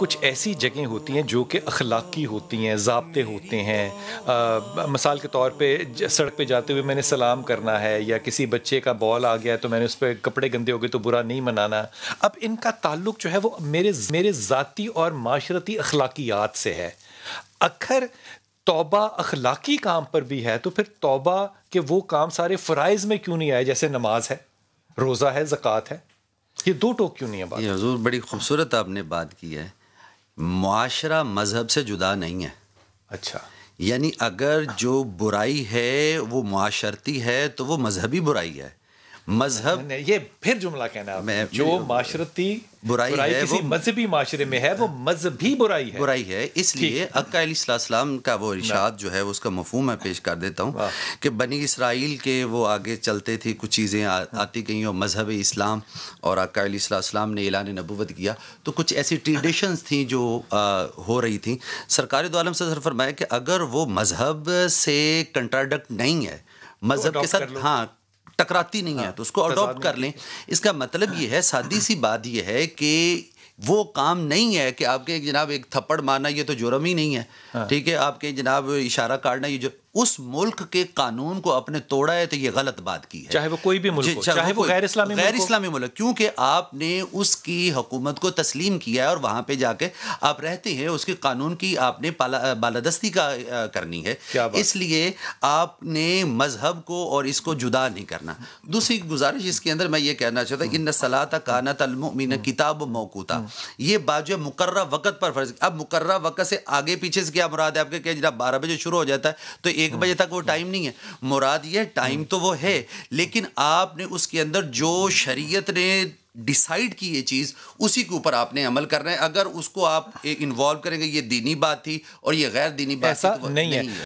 कुछ ऐसी जगह होती हैं जो कि अखलाकी होती हैं जबते होते हैं मिसाल के तौर पे सड़क पे जाते हुए मैंने सलाम करना है या किसी बच्चे का बॉल आ गया है तो मैंने उस पर कपड़े गंदे हो गए तो बुरा नहीं मनाना अब इनका ताल्लुक जो है वो मेरे मेरे ज़ाती और माशरती अखलाकियात से है अखर तोबा अखलाकी काम पर भी है तो फिर तोबा के वो काम सारे फ़राइज़ में क्यों नहीं आए जैसे नमाज है रोज़ा है ज़क़़त है ये दो टोक क्यों नहीं है बात हजूर बड़ी खूबसूरत आपने बात की है माशरा मज़हब से जुदा नहीं है अच्छा यानी अगर जो बुराई है वो माशरती है तो वो मजहबी बुराई है मजहब ये फिर जुमला कहना है जो माशरती बुराई, बुराई है किसी मजहबी माशरे में है वो मजहबी बुराई है बुराई है इसलिए अक्काम का वो इशाद जो है उसका मफहम मैं पेश कर देता हूँ कि बनी इसराइल के वो आगे चलते थे कुछ चीज़ें हम्म। आती गई और मजहब इस्लाम और अक्काम ने एलान नबूत किया तो कुछ ऐसी ट्रेडिशंस थी जो आ, हो रही थी सरकार दोम से फरमाया कि अगर वो मजहब से कंट्राडक्ट नहीं है मजहब के साथ हाँ टकराती नहीं है तो उसको अडॉप्ट कर लें इसका मतलब ये है सादी सी बात यह है कि वो काम नहीं है कि आपके जनाब एक थप्पड़ मारना ये तो जुर्म ही नहीं है हाँ। ठीक है आपके जनाब इशारा काटना ये जो उस मुल्क के कानून को अपने तोड़ा है तो ये गलत बात की है चाहे वो कोई भी मुल्क हो, चाहे, वो गैर इस्लामी गैर इस्लामी मुल्क क्योंकि आपने उसकी हुकूमत को तस्लीम किया है और वहां पे जाके आप रहते हैं उसके कानून की आपने बालादस्ती का करनी है इसलिए आपने मजहब को और इसको जुदा नहीं करना दूसरी गुजारिश इसके अंदर मैं ये कहना चाहता इन सलात काना अलमिन हम्म। किताब मौकूत होता हम्म। ये बात जो है मुकर्र वक़्त पर फर्ज अब मुकर्र वक़्त से आगे पीछे से क्या मुराद है आपके क्या जनाब बारह बजे शुरू हो जाता है तो एक बजे तक वो टाइम नहीं है मुराद ये टाइम तो वो है लेकिन आपने उसके अंदर जो शरीयत ने डिसाइड की ये चीज़ उसी के ऊपर आपने अमल करना है अगर उसको आप इन्वॉल्व करेंगे ये दीनी बात थी और ये गैर दीनी बात ऐसा थी, तो नहीं, नहीं है, है।